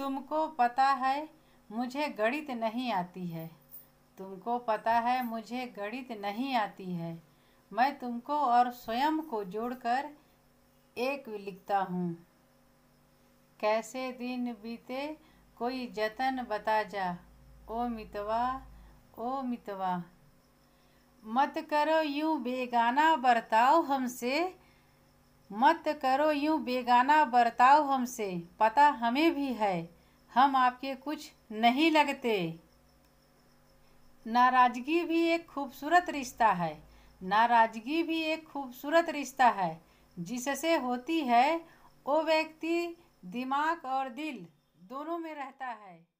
तुमको पता है मुझे गणित नहीं आती है तुमको पता है मुझे गणित नहीं आती है मैं तुमको और स्वयं को जोड़कर एक लिखता हूँ कैसे दिन बीते कोई जतन बता जा ओ मितवा ओ मितवा मत करो यूं बेगाना बर्ताव हमसे मत करो यूं बेगाना बर्ताव हमसे पता हमें भी है हम आपके कुछ नहीं लगते नाराज़गी भी एक खूबसूरत रिश्ता है नाराज़गी भी एक खूबसूरत रिश्ता है जिससे होती है वो व्यक्ति दिमाग और दिल दोनों में रहता है